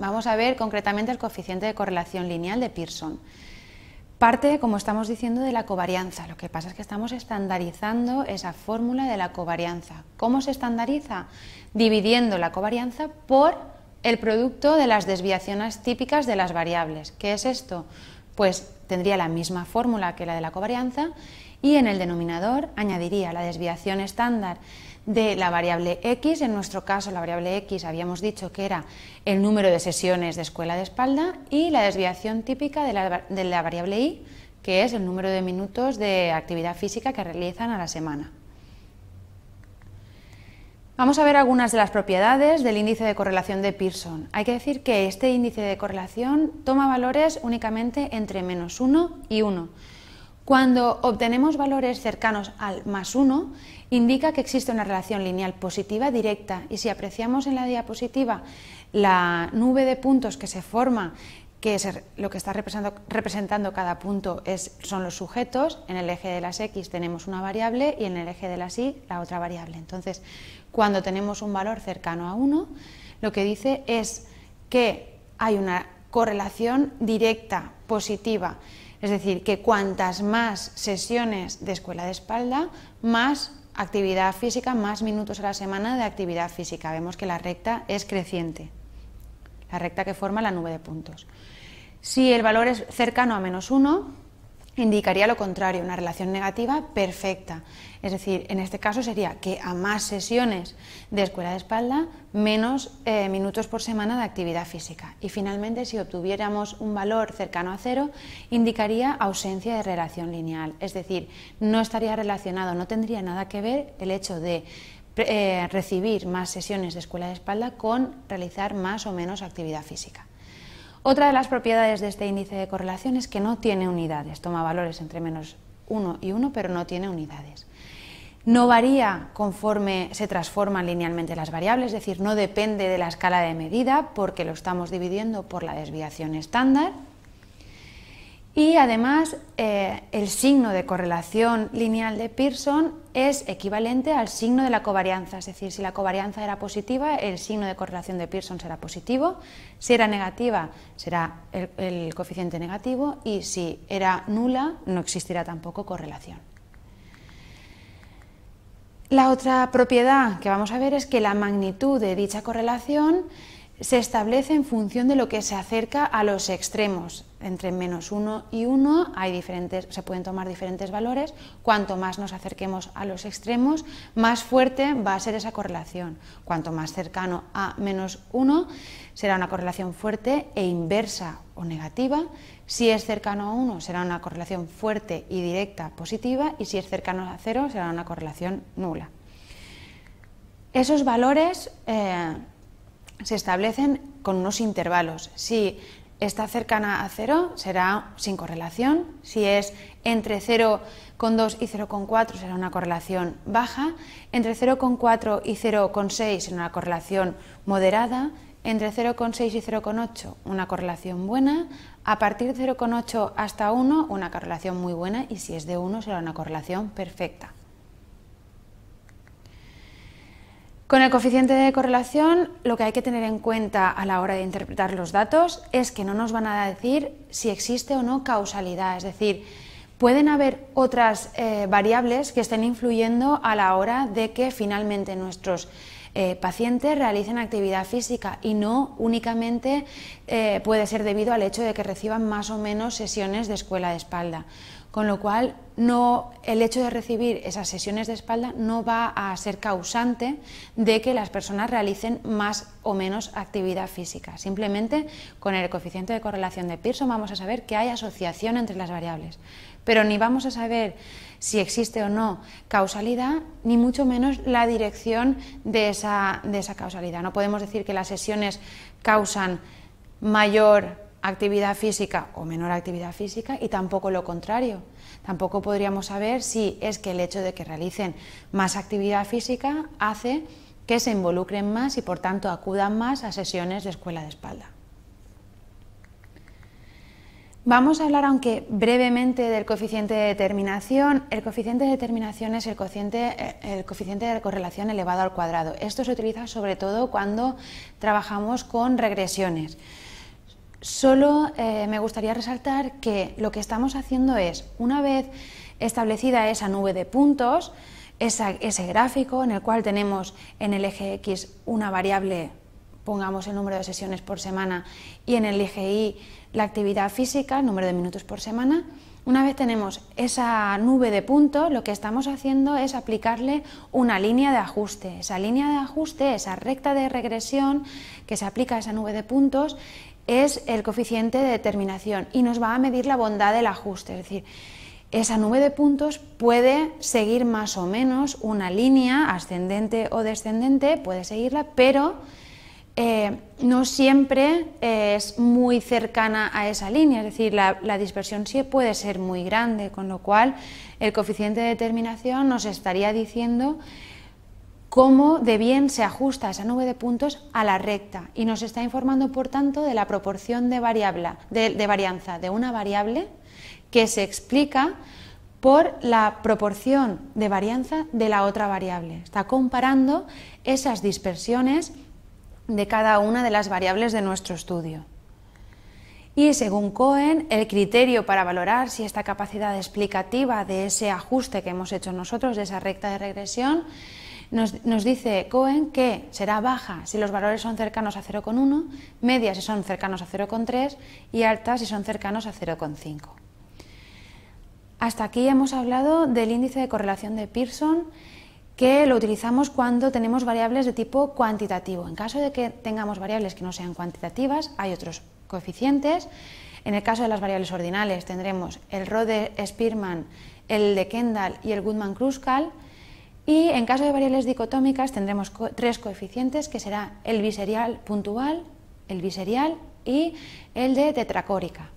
Vamos a ver concretamente el coeficiente de correlación lineal de Pearson. Parte, como estamos diciendo, de la covarianza. Lo que pasa es que estamos estandarizando esa fórmula de la covarianza. ¿Cómo se estandariza? Dividiendo la covarianza por el producto de las desviaciones típicas de las variables. ¿Qué es esto? Pues tendría la misma fórmula que la de la covarianza y en el denominador añadiría la desviación estándar de la variable x, en nuestro caso la variable x habíamos dicho que era el número de sesiones de escuela de espalda y la desviación típica de la, de la variable y, que es el número de minutos de actividad física que realizan a la semana. Vamos a ver algunas de las propiedades del índice de correlación de Pearson. Hay que decir que este índice de correlación toma valores únicamente entre menos 1 y 1. Cuando obtenemos valores cercanos al más 1, indica que existe una relación lineal positiva directa y si apreciamos en la diapositiva la nube de puntos que se forma que lo que está representando, cada punto es, son los sujetos, en el eje de las X tenemos una variable y en el eje de las Y la otra variable. Entonces, cuando tenemos un valor cercano a 1, lo que dice es que hay una correlación directa, positiva, es decir, que cuantas más sesiones de escuela de espalda, más actividad física, más minutos a la semana de actividad física. Vemos que la recta es creciente la recta que forma la nube de puntos. Si el valor es cercano a menos 1, indicaría lo contrario, una relación negativa perfecta. Es decir, en este caso sería que a más sesiones de escuela de espalda, menos eh, minutos por semana de actividad física. Y finalmente, si obtuviéramos un valor cercano a cero, indicaría ausencia de relación lineal. Es decir, no estaría relacionado, no tendría nada que ver el hecho de eh, recibir más sesiones de escuela de espalda con realizar más o menos actividad física. Otra de las propiedades de este índice de correlación es que no tiene unidades, toma valores entre menos 1 y 1, pero no tiene unidades. No varía conforme se transforman linealmente las variables, es decir, no depende de la escala de medida porque lo estamos dividiendo por la desviación estándar. Y además eh, el signo de correlación lineal de Pearson es equivalente al signo de la covarianza, es decir, si la covarianza era positiva, el signo de correlación de Pearson será positivo, si era negativa, será el, coeficiente negativo y si era nula, no existirá tampoco correlación. La otra propiedad que vamos a ver es que la magnitud de dicha correlación se establece en función de lo que se acerca a los extremos. Entre menos 1 y 1 hay diferentes, se pueden tomar diferentes valores. Cuanto más nos acerquemos a los extremos, más fuerte va a ser esa correlación. Cuanto más cercano a menos 1, será una correlación fuerte e inversa o negativa. Si es cercano a 1, será una correlación fuerte y directa positiva. Y si es cercano a 0, será una correlación nula. Esos valores... Eh, se establecen con unos intervalos. Si está cercana a 0 será sin correlación, si es entre 0,2 y 0,4 será una correlación baja, entre 0,4 y 0,6 será una correlación moderada, entre 0,6 y 0,8 una correlación buena, a partir de 0,8 hasta 1 una correlación muy buena y si es de 1 será una correlación perfecta. Con el coeficiente de correlación, lo que hay que tener en cuenta a la hora de interpretar los datos es que no nos van a decir si existe o no causalidad, es decir, pueden haber otras eh, variables que estén influyendo a la hora de que finalmente nuestros eh, pacientes realicen actividad física y no únicamente eh, puede ser debido al hecho de que reciban más o menos sesiones de escuela de espalda. Con lo cual, no, el hecho de recibir esas sesiones de espalda no va a ser causante de que las personas realicen más o menos actividad física. Simplemente con el coeficiente de correlación de Pearson vamos a saber que hay asociación entre las variables, pero ni vamos a saber si existe o no causalidad, ni mucho menos la dirección de esa, de esa causalidad. No podemos decir que las sesiones causan mayor actividad física o menor actividad física y tampoco lo contrario. Tampoco podríamos saber si es que el hecho de que realicen más actividad física hace que se involucren más y por tanto acudan más a sesiones de escuela de espalda. Vamos a hablar, aunque brevemente, del coeficiente de determinación. El coeficiente de determinación es el coeficiente, eh, el coeficiente de correlación elevado al cuadrado. Esto se utiliza sobre todo cuando trabajamos con regresiones. Solo eh, me gustaría resaltar que lo que estamos haciendo es, una vez establecida esa nube de puntos, ese gráfico en el cual tenemos en el eje X una variable, pongamos el número de sesiones por semana, y en el eje Y la actividad física, número de minutos por semana, una vez tenemos esa nube de puntos, lo que estamos haciendo es aplicarle una línea de ajuste. Esa línea de ajuste, esa recta de regresión que se aplica a esa nube de puntos, es el coeficiente de determinación y nos va a medir la bondad del ajuste, es decir, esa nube de puntos puede seguir más o menos una línea ascendente o descendente, puede seguirla, pero eh, no siempre es muy cercana a esa línea, es decir, la, dispersión sí puede ser muy grande, con lo cual el coeficiente de determinación nos estaría diciendo cómo de bien se ajusta esa nube de puntos a la recta y nos está informando, por tanto, de la proporción de, de varianza de una variable que se explica por la proporción de varianza de la otra variable. Está comparando esas dispersiones de cada una de las variables de nuestro estudio. Y según Cohen, el criterio para valorar si esta capacidad explicativa de ese ajuste que hemos hecho nosotros, de esa recta de regresión, nos, dice Cohen que será baja si los valores son cercanos a 0,1, media si son cercanos a 0,3 y alta si son cercanos a 0,5. Hasta aquí hemos hablado del índice de correlación de Pearson que lo utilizamos cuando tenemos variables de tipo cuantitativo. En caso de que tengamos variables que no sean cuantitativas, hay otros coeficientes. En el caso de las variables ordinales tendremos el Rode-Spearman, el de Kendall y el Goodman-Kruskal. Y en caso de variables dicotómicas tendremos tres coeficientes que será el biserial puntual, el biserial y el de tetracórica.